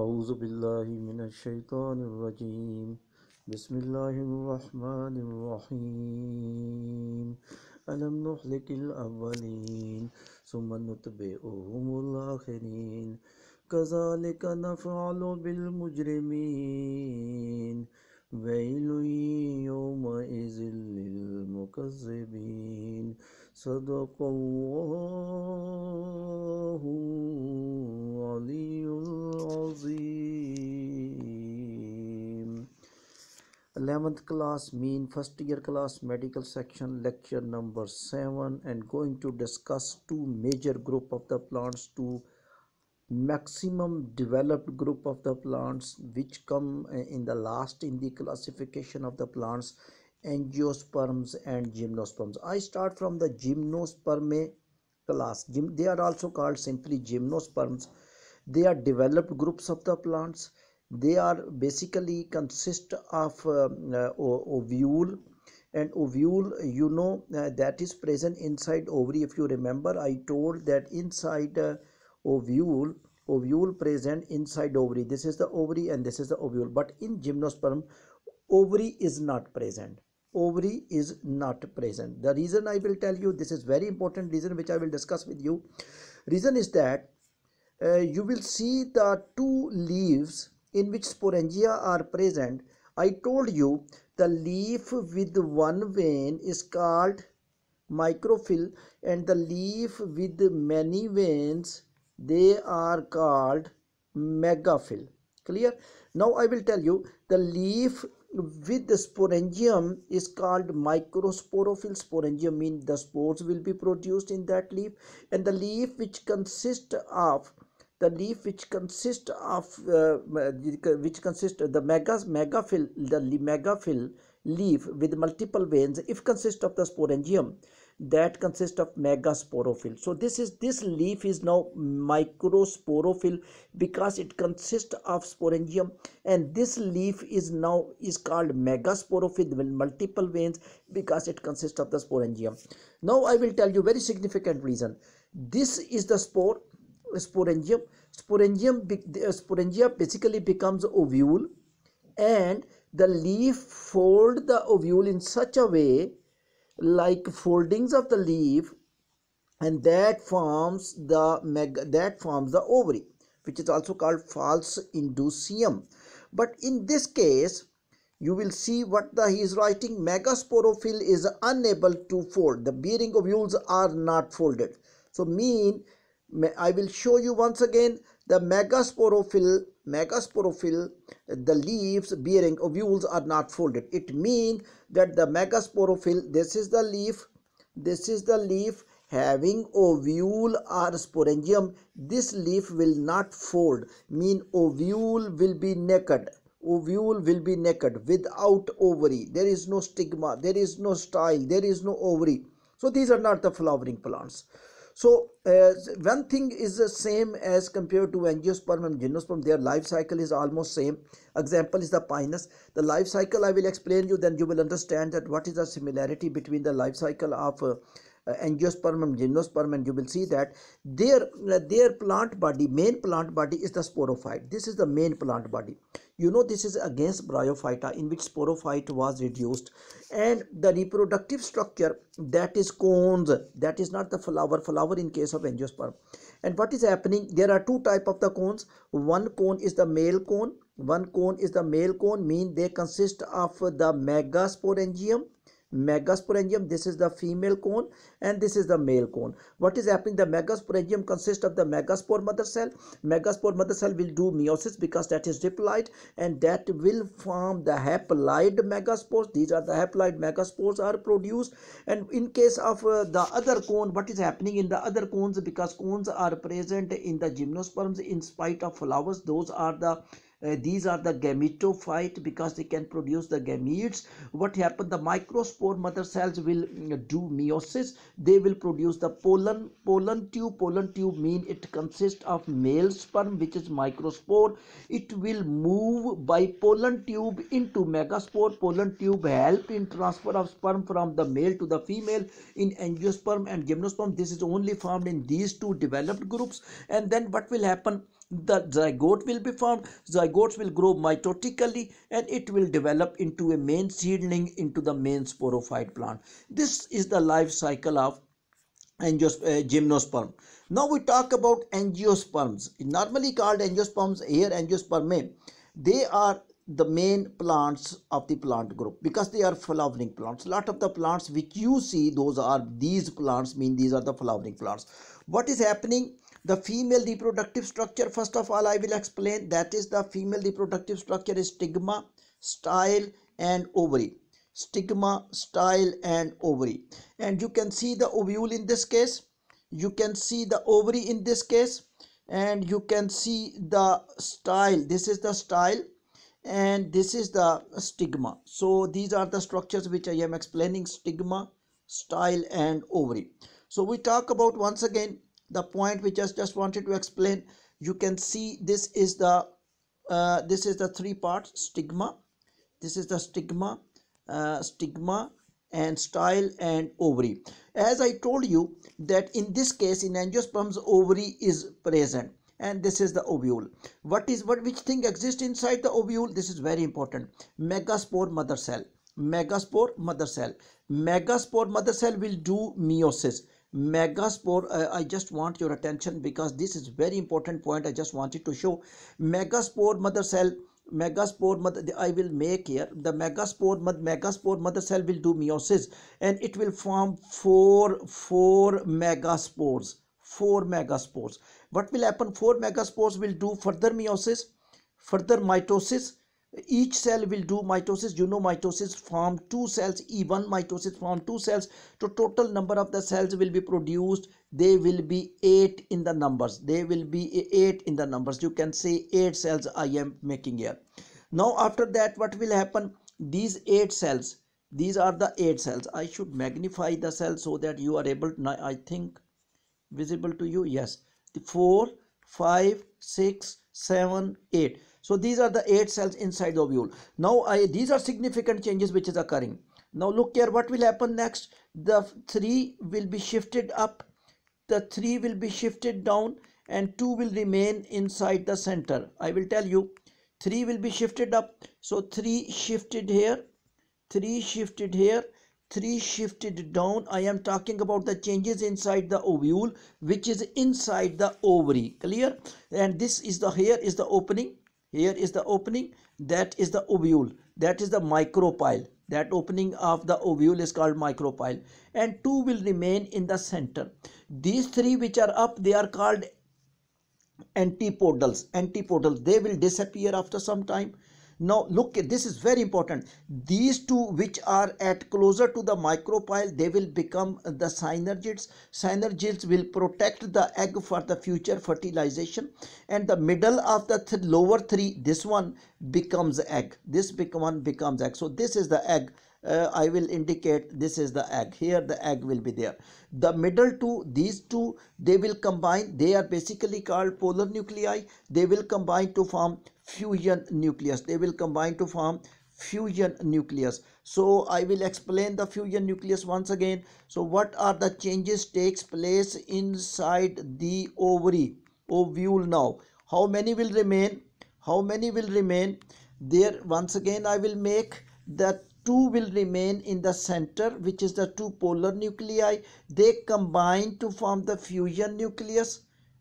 أعوذ بالله من الشيطان الرجيم بسم الله الرحمن الرحيم ألم نهلك الأولين ثم نتبعهم الآخرين كذلك نفعل بالمجرمين ويل يومئذ للمكذبين صدق الله العلي العظيم 11th class mean first year class medical section lecture number 7 and going to discuss two major group of the plants to maximum developed group of the plants which come eh, in the last in the classification of the plants angiosperms and gymnosperms i start from the gymnosperm class they are also called simply gymnosperms they are developed groups of the plants they are basically consist of um, uh, ovule and ovule you know uh, that is present inside ovary if you remember i told that inside uh, ovule ovule present inside ovary this is the ovary and this is the ovule but in gymnosperm ovary is not present ovary is not present the reason i will tell you this is very important reason which i will discuss with you reason is that uh, you will see the two leaves in which sporangia are present i told you the leaf with one vein is called microphyll and the leaf with many veins they are called megaphyll clear now i will tell you the leaf with the sporangium is called microsporophyll sporangium means the spores will be produced in that leaf and the leaf which consists of the leaf which consists of uh, uh which consists of the megas megaphyll the megaphyll leaf with multiple veins if consists of the sporangium that consists of megasporophyll so this is this leaf is now microsporophyll because it consists of sporangium and this leaf is now is called megasporophyll with multiple veins because it consists of the sporangium now i will tell you very significant reason this is the spore sporangium sporangium uh, sporangia basically becomes ovule and the leaf fold the ovule in such a way like foldings of the leaf and that forms the meg that forms the ovary which is also called false indusium but in this case you will see what the he is writing megasporophyll is unable to fold the bearing ovules are not folded so mean I will show you once again the megasporophyll, megasporophyll, the leaves bearing ovules are not folded. It means that the megasporophyll, this is the leaf, this is the leaf having ovule or sporangium. This leaf will not fold, mean ovule will be naked ovule will be naked without ovary there is no stigma there is no style there is no ovary so these are not the flowering plants so uh, one thing is the same as compared to angiosperm and gymnosperm. Their life cycle is almost same. Example is the pinus. The life cycle I will explain you. Then you will understand that what is the similarity between the life cycle of uh, uh, angiosperm and gymnosperm and you will see that their uh, their plant body main plant body is the sporophyte this is the main plant body you know this is against bryophyta in which sporophyte was reduced and the reproductive structure that is cones that is not the flower flower in case of angiosperm and what is happening there are two type of the cones one cone is the male cone one cone is the male cone mean they consist of the megasporangium megasporangium this is the female cone and this is the male cone what is happening the megasporangium consists of the megaspore mother cell megaspore mother cell will do meiosis because that is diploid and that will form the haploid megaspores these are the haploid megaspores are produced and in case of uh, the other cone what is happening in the other cones because cones are present in the gymnosperms in spite of flowers those are the uh, these are the gametophyte because they can produce the gametes what happened the microspore mother cells will mm, do meiosis they will produce the pollen pollen tube pollen tube mean it consists of male sperm which is microspore it will move by pollen tube into megaspore pollen tube help in transfer of sperm from the male to the female in angiosperm and gymnosperm this is only found in these two developed groups and then what will happen the zygote will be formed zygotes will grow mitotically and it will develop into a main seedling into the main sporophyte plant this is the life cycle of angiosperm. Uh, now we talk about angiosperms normally called angiosperms here angiosperm they are the main plants of the plant group because they are flowering plants lot of the plants which you see those are these plants mean these are the flowering plants what is happening the female reproductive structure first of all i will explain that is the female reproductive structure is stigma style and ovary stigma style and ovary and you can see the ovule in this case you can see the ovary in this case and you can see the style this is the style and this is the stigma so these are the structures which i am explaining stigma style and ovary so we talk about once again the point which i just wanted to explain you can see this is the uh, this is the three parts stigma this is the stigma uh, stigma and style and ovary as i told you that in this case in angiosperms ovary is present and this is the ovule what is what which thing exists inside the ovule this is very important megaspore mother cell megaspore mother cell megaspore mother cell will do meiosis megaspore uh, i just want your attention because this is very important point i just wanted to show megaspore mother cell megaspore mother i will make here the megaspore megaspore mother cell will do meiosis and it will form four four megaspores four megaspores what will happen four megaspores will do further meiosis further mitosis each cell will do mitosis you know mitosis form two cells e1 mitosis form two cells so total number of the cells will be produced they will be eight in the numbers they will be eight in the numbers you can say eight cells i am making here now after that what will happen these eight cells these are the eight cells i should magnify the cell so that you are able i think visible to you yes 4 5 6 7 8 so these are the eight cells inside the ovule now I, these are significant changes which is occurring now look here what will happen next the three will be shifted up the three will be shifted down and two will remain inside the center i will tell you three will be shifted up so three shifted here three shifted here 3 shifted down I am talking about the changes inside the ovule which is inside the ovary clear and this is the here is the opening here is the opening that is the ovule that is the micropyle that opening of the ovule is called micropyle and two will remain in the center these three which are up they are called antipodals antipodals they will disappear after some time now look, this is very important. These two which are at closer to the pile, they will become the synergids. Synergids will protect the egg for the future fertilization. And the middle of the th lower three, this one becomes egg. This one becomes egg. So this is the egg uh, I will indicate this is the egg here the egg will be there the middle two these two they will combine they are basically called polar nuclei they will combine to form fusion nucleus they will combine to form fusion nucleus so i will explain the fusion nucleus once again so what are the changes takes place inside the ovary ovule now how many will remain how many will remain there once again i will make that two will remain in the center which is the two polar nuclei they combine to form the fusion nucleus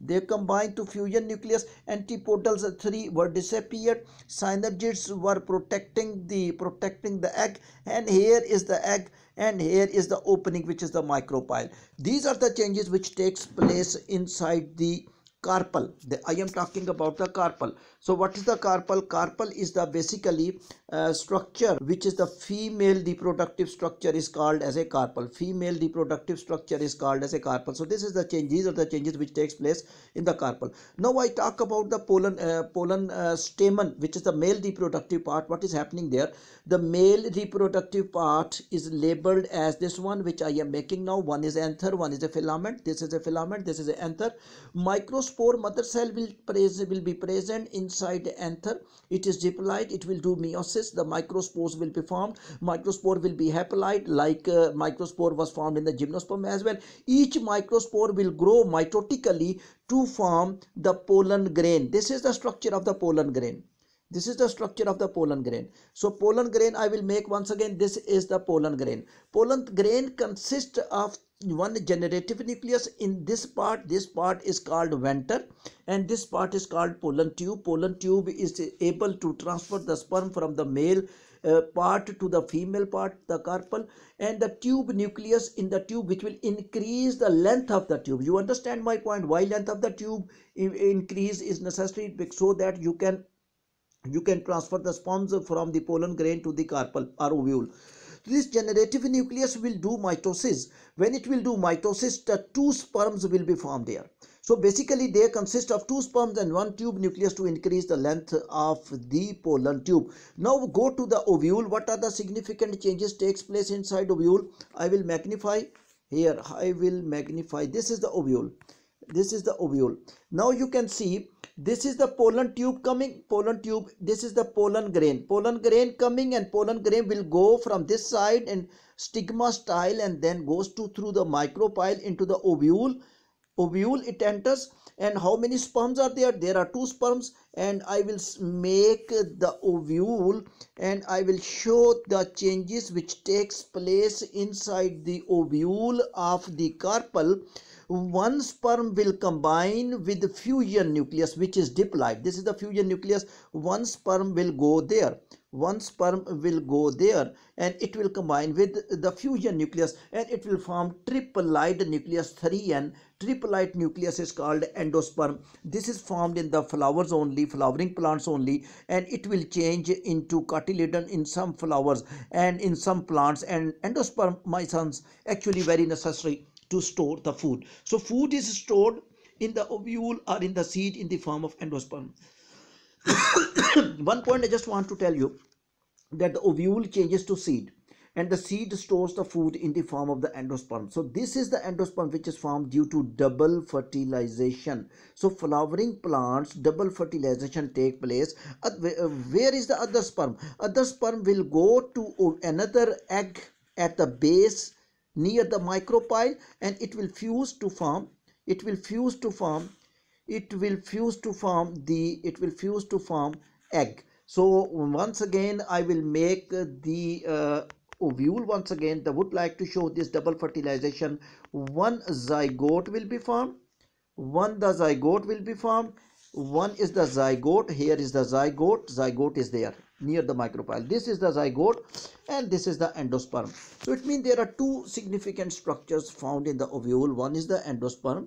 they combine to fusion nucleus antipodals three were disappeared synergids were protecting the protecting the egg and here is the egg and here is the opening which is the micropyle these are the changes which takes place inside the carpal the, i am talking about the carpal so what is the carpal carpal is the basically uh, structure which is the female reproductive structure is called as a carpal female reproductive structure is called as a carpal so this is the changes these are the changes which takes place in the carpal now i talk about the pollen uh, pollen uh, stamen which is the male reproductive part what is happening there the male reproductive part is labeled as this one which i am making now one is anther one is a filament this is a filament this is an anther micros four mother cell will, will be present inside the anther. It is diploid. It will do meiosis. The microspores will be formed. Microspore will be haploid like uh, microspore was formed in the gymnosperm as well. Each microspore will grow mitotically to form the pollen grain. This is the structure of the pollen grain this is the structure of the pollen grain so pollen grain i will make once again this is the pollen grain pollen grain consists of one generative nucleus in this part this part is called venter and this part is called pollen tube pollen tube is able to transfer the sperm from the male uh, part to the female part the carpel and the tube nucleus in the tube which will increase the length of the tube you understand my point why length of the tube increase is necessary so that you can you can transfer the sperms from the pollen grain to the carpel or ovule this generative nucleus will do mitosis when it will do mitosis the two sperms will be formed there so basically they consist of two sperms and one tube nucleus to increase the length of the pollen tube now go to the ovule what are the significant changes takes place inside ovule i will magnify here i will magnify this is the ovule this is the ovule now you can see this is the pollen tube coming pollen tube this is the pollen grain pollen grain coming and pollen grain will go from this side and stigma style and then goes to through the micropyle into the ovule ovule it enters and how many sperms are there there are two sperms and i will make the ovule and i will show the changes which takes place inside the ovule of the carpel one sperm will combine with fusion nucleus which is diploid this is the fusion nucleus one sperm will go there one sperm will go there and it will combine with the fusion nucleus and it will form triploid nucleus 3 and triploid nucleus is called endosperm this is formed in the flowers only flowering plants only and it will change into cotyledon in some flowers and in some plants and endosperm my sons actually very necessary to store the food so food is stored in the ovule or in the seed in the form of endosperm one point i just want to tell you that the ovule changes to seed and the seed stores the food in the form of the endosperm. So this is the endosperm which is formed due to double fertilization. So flowering plants, double fertilization take place. Uh, uh, where is the other sperm? Other sperm will go to another egg at the base near the micropyle and it will fuse to form it will fuse to form it will fuse to form the it will fuse to form egg so once again i will make the uh, ovule once again I would like to show this double fertilization one zygote will be formed one the zygote will be formed one is the zygote here is the zygote zygote is there near the micropyle this is the zygote and this is the endosperm so it means there are two significant structures found in the ovule one is the endosperm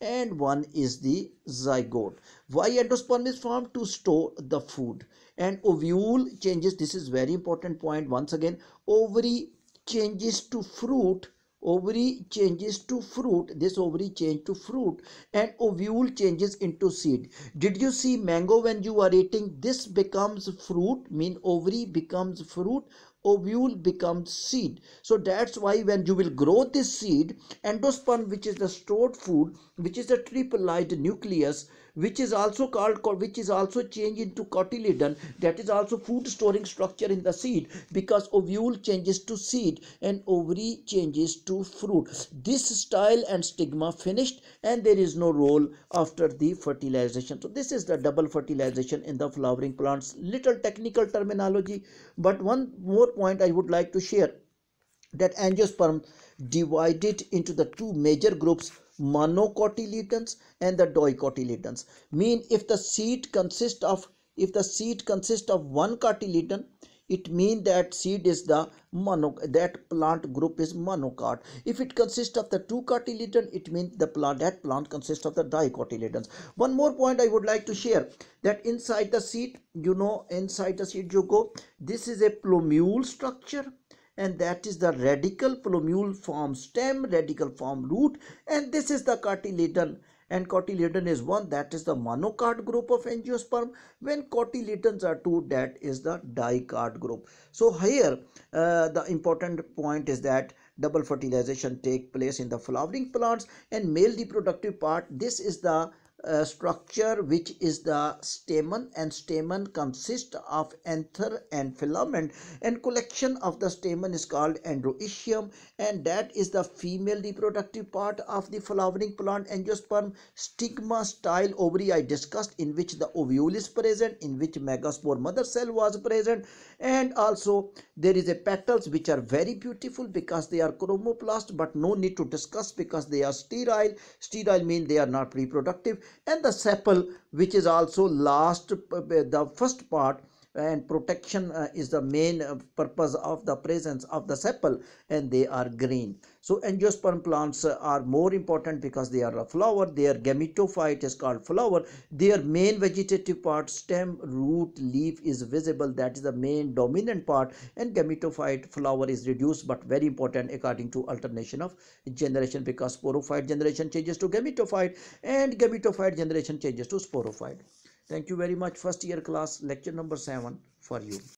and one is the zygote why endosperm is formed to store the food and ovule changes this is very important point once again ovary changes to fruit ovary changes to fruit this ovary change to fruit and ovule changes into seed did you see mango when you are eating this becomes fruit mean ovary becomes fruit ovule becomes seed so that's why when you will grow this seed endosperm which is the stored food which is the triploid nucleus which is also called which is also changed into cotyledon that is also food storing structure in the seed because ovule changes to seed and ovary changes to fruit this style and stigma finished and there is no role after the fertilization so this is the double fertilization in the flowering plants little technical terminology but one more point i would like to share that angiosperm divided into the two major groups monocotyledons and the dicotyledons mean if the seed consists of if the seed consists of one cotyledon it means that seed is the mono that plant group is monocot if it consists of the two cotyledon it means the plant that plant consists of the dicotyledons one more point i would like to share that inside the seed you know inside the seed you go this is a plumule structure and that is the radical plumule form stem radical form root and this is the cotyledon and cotyledon is one that is the monocard group of angiosperm when cotyledons are two that is the dicard group so here uh, the important point is that double fertilization take place in the flowering plants and male reproductive part this is the uh, structure which is the stamen and stamen consists of anther and filament and collection of the stamen is called androecium and that is the female reproductive part of the flowering plant angiosperm stigma style ovary i discussed in which the ovule is present in which megaspore mother cell was present and also there is a petals which are very beautiful because they are chromoplast but no need to discuss because they are sterile sterile mean they are not reproductive and the sepal which is also last uh, the first part and protection uh, is the main uh, purpose of the presence of the sepal and they are green so angiosperm plants are more important because they are a flower their gametophyte is called flower their main vegetative part stem root leaf is visible that is the main dominant part and gametophyte flower is reduced but very important according to alternation of generation because sporophyte generation changes to gametophyte and gametophyte generation changes to sporophyte Thank you very much first year class lecture number 7 for you.